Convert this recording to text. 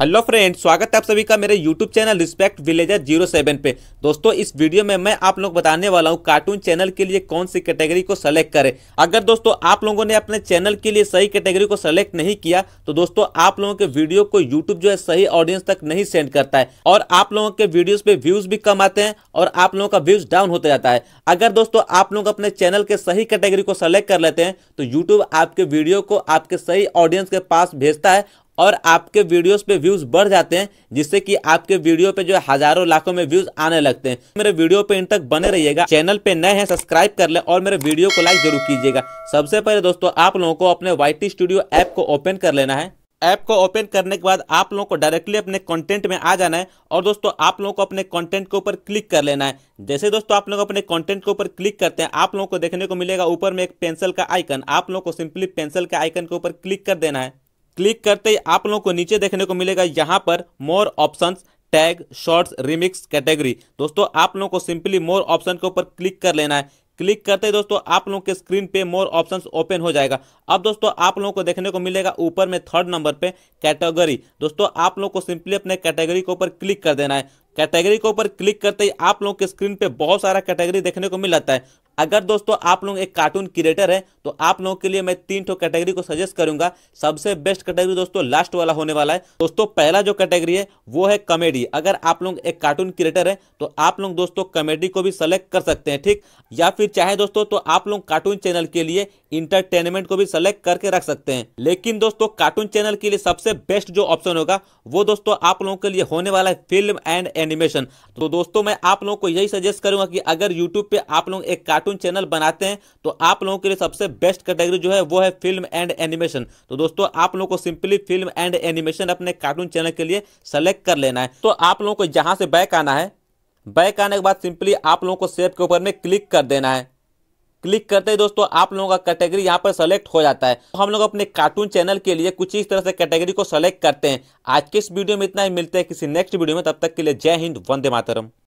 hello friend स्वागत है आप सभी का मेरे YouTube channel respect villager zero seven पे दोस्तों इस वीडियो में मैं आप लोग बताने वाला हूँ कार्टून चैनल के लिए कौन सी कैटेगरी को सेलेक्ट करें अगर दोस्तों आप लोगों ने अपने चैनल के लिए सही कैटेगरी को सेलेक्ट नहीं किया तो दोस्तों आप लोगों के वीडियो को यूट्यूब जो है सही ऑडियंस तक नहीं सेंड करता है और आप लोगों के वीडियोज पे व्यूज भी कम आते हैं और आप लोगों का व्यूज डाउन होता जाता है अगर दोस्तों आप लोग अपने चैनल के सही कैटेगरी को सेलेक्ट कर लेते हैं तो यूट्यूब आपके वीडियो को आपके सही ऑडियंस के पास भेजता है और आपके वीडियोस पे व्यूज़ बढ़ जाते हैं जिससे कि आपके वीडियो पे जो हज़ारों लाखों में व्यूज़ आने लगते हैं मेरे वीडियो पे इन तक बने रहिएगा चैनल पे नए हैं सब्सक्राइब कर ले और मेरे वीडियो को लाइक जरूर कीजिएगा सबसे पहले दोस्तों आप लोगों को अपने वाई स्टूडियो ऐप को ओपन कर लेना है ऐप को ओपन करने के बाद आप लोगों को डायरेक्टली अपने कंटेंट में आ जाना है और दोस्तों आप लोगों को अपने कंटेंट के ऊपर क्लिक कर लेना है जैसे दोस्तों आप लोग अपने कंटेंट के ऊपर क्लिक करते हैं आप लोगों को देखने को मिलेगा ऊपर में एक पेंसिल का आइकन आप लोगों को सिंपली पेंसिल के आइकन के ऊपर क्लिक कर देना है क्लिक करते ही आप लोगों को नीचे देखने को मिलेगा यहाँ पर more option tag shorts remix category दोस्तों आप लोगों को सिंपली मोर ऑप्शन के ऊपर क्लिक कर लेना है क्लिक करते ही दोस्तों आप लोगों के स्क्रीन पे मोर ऑप्शंस ओपन हो जाएगा अब दोस्तों आप लोगों को देखने को मिलेगा ऊपर में थर्ड नंबर पे कैटेगरी दोस्तों आप लोगों को सिंपली अपने कैटेगरी के ऊपर क्लिक कर देना है कैटेगरी के ऊपर क्लिक करते ही आप लोगों के स्क्रीन पे बहुत सारा कैटेगरी देखने को मिल जाता है अगर दोस्तों आप लोग एक कार्टून क्रिएटर हैं तो आप लोगों के लिए मैं तीन ठो कैटेगरी को सजेस्ट करूंगा सबसे बेस्ट कैटेगरी दोस्तों लास्ट वाला होने वाला है दोस्तों पहला जो कैटेगरी है वो है कॉमेडी अगर आप लोग एक कार्टून क्रिएटर है तो आप लोग दोस्तों कॉमेडी को भी सेलेक्ट कर सकते हैं ठीक या फिर चाहे दोस्तों तो आप लोग कार्टून चैनल के लिए इंटरटेनमेंट को भी सेलेक्ट करके रख सकते हैं लेकिन दोस्तों कार्टून चैनल के लिए सबसे बेस्ट जो ऑप्शन होगा वो दोस्तों आप लोगों के लिए होने वाला है फिल्म एंड एनिमेशन तो दोस्तों मैं आप लोगों को यही सजेस्ट करूंगा कि अगर यूट्यूब पे आप लोग एक कार्टून चैनल बनाते हैं तो आप लोगों के लिए सबसे बेस्ट कैटेगरी जो है वो है फिल्म एंड एनिमेशन तो दोस्तों आप लोगों को सिंपली फिल्म एंड एनिमेशन अपने कार्टून चैनल के लिए सेलेक्ट कर लेना है तो आप लोगों को जहां से बैक आना है बैक आने के बाद सिंपली आप लोगों को सेब के ऊपर में क्लिक कर देना है क्लिक करते ही दोस्तों आप लोगों का कैटेगरी यहाँ पर सेलेक्ट हो जाता है तो हम लोग अपने कार्टून चैनल के लिए कुछ इस तरह से कैटेगरी को सेलेक्ट करते हैं आज के इस वीडियो में इतना ही मिलते हैं किसी नेक्स्ट वीडियो में तब तक के लिए जय हिंद वंदे मातरम